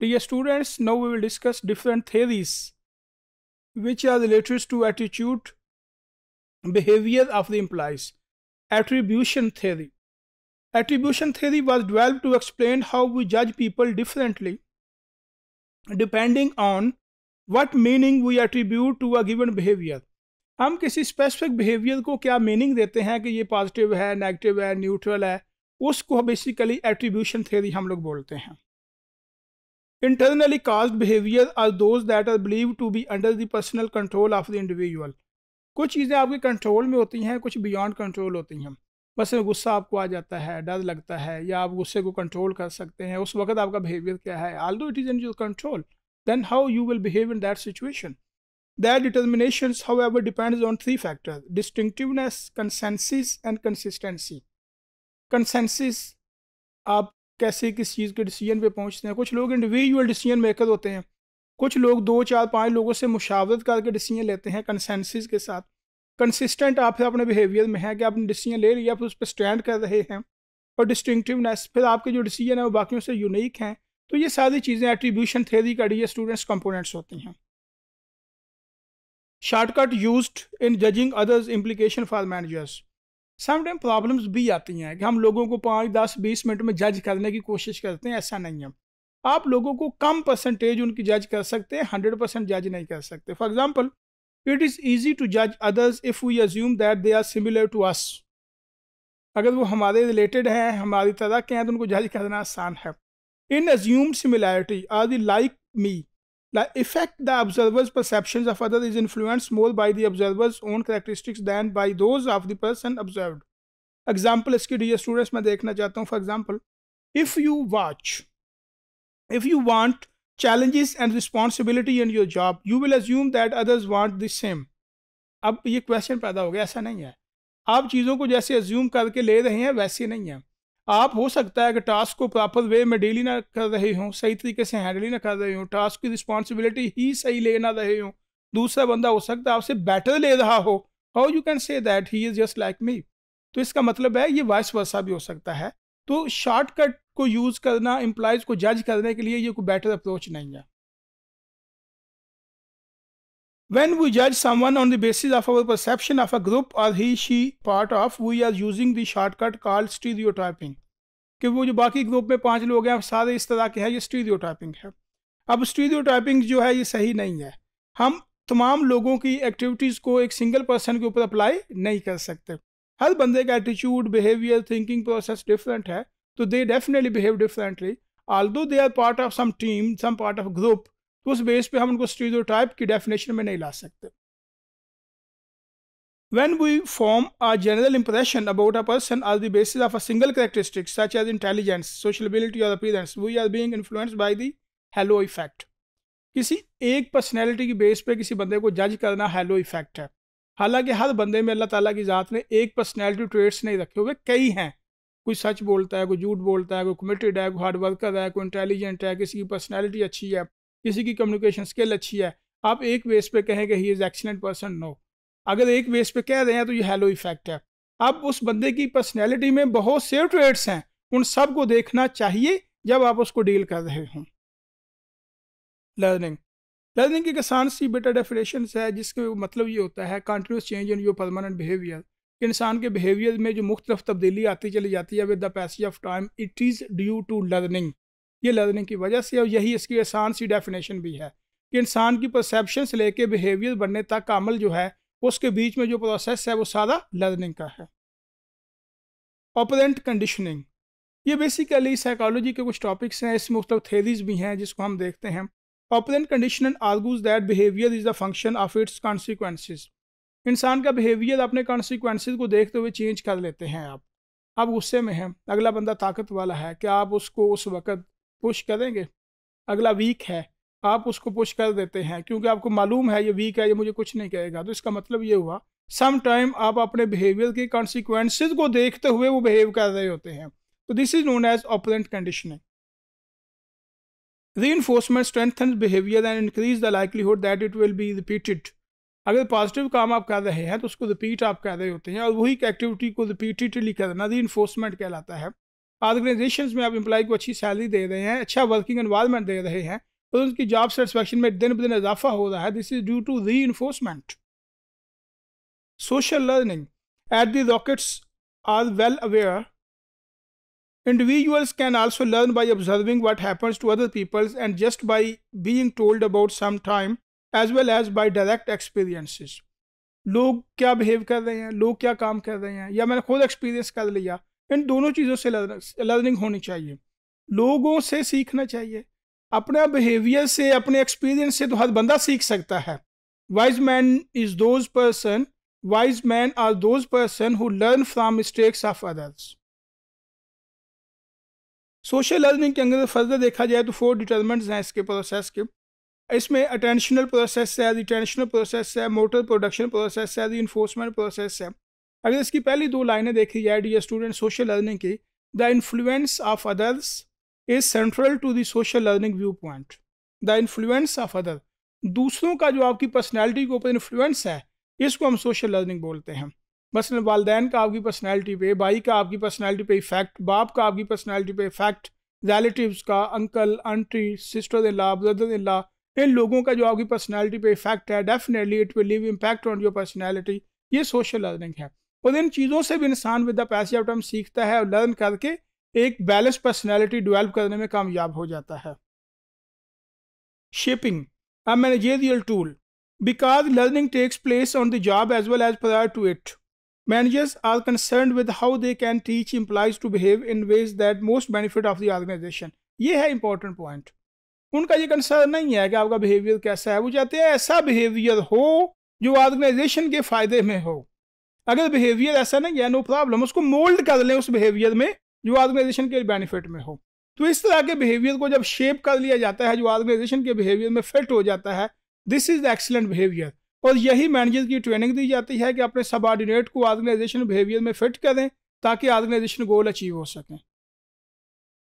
Dear students, now we will discuss different theories which are related to attitude, behavior of the employees. Attribution theory. Attribution theory was developed to explain how we judge people differently depending on what meaning we attribute to a given behavior. हम किसी specific behaviour को क्या meaning देते हैं कि ये positive है negative है न्यूट्रल है उसको बेसिकली एट्रीब्यूशन थ्योरी हम लोग बोलते हैं Internally caused behaviors are those that are believed to be under the personal control of the individual. कुछ चीज़ें आपके control में होती हैं कुछ beyond control होती हैं बस गुस्सा आपको आ जाता है डर लगता है या आप गुस्से को control कर सकते हैं उस वक्त आपका behavior क्या है although it is in control then how you will behave in that situation. Their determinations, however, depends on three factors, distinctiveness, consensus and consistency. Consensus, आप कैसे किस चीज़ के डिसीजन पे पहुंचते हैं कुछ लोग इंडिविजुअल डिसीजन मेकर होते हैं कुछ लोग दो चार पांच लोगों से मुशावरत करके डिसीजन लेते हैं कंसेंसिस के साथ कंसिस्टेंट आप अपने बिहेवियर में हैं कि आपने डिसीजन ले लिया फिर उस पर स्टैंड कर रहे हैं और डिस्टिंगटिवनेस फिर आपके जो डिसीजन है वो बाकियों से यूनिक हैं तो ये सारी चीज़ें एट्रीब्यूशन थेरी का डी स्टूडेंट्स कंपोनेंट्स होती हैं shortcut used in judging others implication for managers sometime problems भी आती हैं कि हम लोगों को पाँच दस बीस मिनट में जज करने की कोशिश करते हैं ऐसा नहीं है आप लोगों को कम परसेंटेज उनकी जज कर सकते हैं हंड्रेड परसेंट जज नहीं कर सकते for example it is easy to जज others if we assume that they are similar to us अगर वो हमारे रिलेटेड हैं हमारी तरह के हैं तो उनको जज करना आसान है in assume similarity are they like me The effect the observer's perceptions of other is influenced more by the observer's own characteristics than by those of the person observed. Example इसकी डी स्टूडेंट्स मैं देखना चाहता हूँ for example if you watch if you want challenges and responsibility in your job you will assume that others want the same अब ये question पैदा हो गया ऐसा नहीं है आप चीज़ों को जैसे एज्यूम करके ले रहे हैं वैसे नहीं है आप हो सकता है कि टास्क को प्रॉपर वे में डील ना कर रहे हों सही तरीके से हैंडल ही ना कर रहे हों टास्क की रिस्पॉन्सिबिलिटी ही सही ले ना रहे हों दूसरा बंदा हो सकता है आपसे बेटर ले रहा हो how you can say that he is just like me तो इसका मतलब है ये वाइस वर्षा भी हो सकता है तो शॉर्टकट को यूज़ करना एम्प्लॉयज़ को जज करने के लिए ये कोई बेटर अप्रोच नहीं है When we judge someone on the basis of our perception of a group or he she part of, we are using the shortcut called stereotyping. कि वो जो बाकी ग्रुप में पांच लोग हैं सारे इस तरह के हैं ये स्टीरियोटाइपिंग है अब स्टीरियोटाइपिंग जो है ये सही नहीं है हम तमाम लोगों की एक्टिविटीज़ को एक सिंगल पर्सन के ऊपर अप्लाई नहीं कर सकते हर बंदे का attitude behaviour thinking process different है तो they definitely behave differently although they are part of some team some part of group तो उस बेस पे हम उनको टाइप की डेफिनेशन में नहीं ला सकते when we form a general impression about a person आज the basis of a single such such as intelligence, sociability और appearance we are being influence by the halo effect किसी एक पर्सनैलिटी की बेस पे किसी बंदे को जज करना हेलो इफेक्ट है हालांकि हर बंदे में अल्लाह ताला की ज़ात ने एक पर्सनैलिटी ट्रेट्स नहीं रखे हुए कई हैं कोई सच बोलता है कोई झूठ बोलता है कोई कमिटेड है कोई हार्ड वर्कर है कोई इंटेलिजेंट है किसी की पर्सनैलिटी अच्छी है किसी की कम्युनिकेशन स्किल अच्छी है आप एक बेस पे कहें कि he is excellent person no अगर एक बेस पे कह रहे हैं तो ये हेलो इफेक्ट है अब उस बंदे की पर्सनैलिटी में बहुत से ट्रेड्स हैं उन सब को देखना चाहिए जब आप उसको डील कर रहे हों लर्निंग लर्निंग की किसान सी बेटर डेफिनेशन है जिसके मतलब ये होता है continuous change in your permanent behaviour इंसान के बिहेवियर में जो मुख्तफ तब्दीली आती चली जाती है with the passage of time it is due to learning ये लर्निंग की वजह से और यही इसकी आसान सी डेफिनेशन भी है कि इंसान की परसेप्शन से लेके बिहेवियर बनने तक का अमल जो है उसके बीच में जो प्रोसेस है वो सारा लर्निंग का है ऑपरेंट कंडीशनिंग ये बेसिकली साइकोलॉजी के कुछ टॉपिक्स हैं इसमें मुख्तलिफ थेरीज भी हैं जिसको हम देखते हैं operant conditioning argues that behaviour is the function of its consequences इंसान का बिहेवियर अपने कॉन्सिक्वेंस को देखते हुए चेंज कर लेते हैं आप आप गुस्से में हैं अगला बंदा ताकत वाला है क्या आप उसको उस वक़्त पुश करेंगे अगला वीक है आप उसको पुश कर देते हैं क्योंकि आपको मालूम है ये वीक है ये मुझे कुछ नहीं कहेगा तो इसका मतलब ये हुआ सम टाइम आप अपने बिहेवियर के कॉन्सिक्वेंसेज को देखते हुए वो बिहेव कर रहे होते हैं तो this is known as operant conditioning reinforcement strengthen behaviour and increase the likelihood that it will be repeated अगर पॉजिटिव काम आप कर रहे हैं तो उसको रिपीट आप कर रहे होते हैं और वही एक्टिविटी को रिपीटेडली करना री इन्फोर्समेंट कहलाता है ऑर्गेनाइजेशन में आप इंप्लाई को अच्छी सैलरी दे रहे हैं अच्छा वर्किंग एनवायरमेंट दे रहे हैं तो उनकी जॉब सेटिस्फेक्शन में दिन ब दिन इजाफा हो रहा है this is due to reinforcement social learning at the rockets are well aware individuals can also learn by observing what happens to other peoples and just by being told about some time as well as by direct experiences लोग क्या behave कर रहे हैं लोग क्या काम कर रहे हैं या मैंने खुद एक्सपीरियंस कर लिया इन दोनों चीज़ों से लर्निंग होनी चाहिए लोगों से सीखना चाहिए अपना बिहेवियर से अपने एक्सपीरियंस से तो हर बंदा सीख सकता है wise man is those person wise man are those person who learn from mistakes of others social learning के अंदर फर्दर देखा जाए तो फोर डिटर्मेंट्स हैं इसके प्रोसेस के इसमें अटेंशनल प्रोसेस है रिटेंशनल प्रोसेस है मोटर प्रोडक्शन प्रोसेस है री प्रोसेस है अगर इसकी पहली दो लाइनें देखी जाए डी स्टूडेंट सोशल लर्निंग की the influence of others is central to the social learning viewpoint the influence of other दूसरों का जो आपकी पर्सनैलिटी के ऊपर इन्फ्लुएंस है इसको हम सोशल लर्निंग बोलते हैं मसलन वालदेन का आपकी पर्सनैलिटी पे भाई का आपकी पर्सनैलिटी पे इफेक्ट बाप का आपकी पर्सनैलिटी पे इफेक्ट रेलेटिव का uncle aunty sister in law brother in law इन लोगों का जो आपकी पर्सनैलिटी पे इफेक्ट है definitely it will leave impact on your personality ये सोशल लर्निंग है खुद इन चीज़ों से भी इंसान with the passage of time सीखता है और लर्न करके एक बैलेंस पर्सनैलिटी डिवेल्प करने में कामयाब हो जाता है shaping a managerial tool because learning takes place on the job as well as prior to it managers are concern with how they can teach employees to behave in ways that most benefit of the organization ये है important point उनका ये concern नहीं है कि आपका behaviour कैसा है वो चाहते हैं ऐसा बिहेवियर हो जो ऑर्गेनाइजेशन के फायदे में हो अगर बिहेवियर ऐसा नहीं है नो प्रॉब्लम उसको मोल्ड कर लें उस बिहेवियर में जो ऑर्गेनाइजेशन के बेनिफिट में हो तो इस तरह के बिहेवियर को जब शेप कर लिया जाता है जो ऑर्गेनाइजेशन के बिहेवियर में फिट हो जाता है दिस इज एक्सलेंट बिहेवियर और यही मैनेजर की ट्रेनिंग दी जाती है कि अपने सब को ऑर्गेनाइजेशन बिहेवियर में फिट करें ताकि ऑर्गेनाइजेशन गोल अचीव हो सकें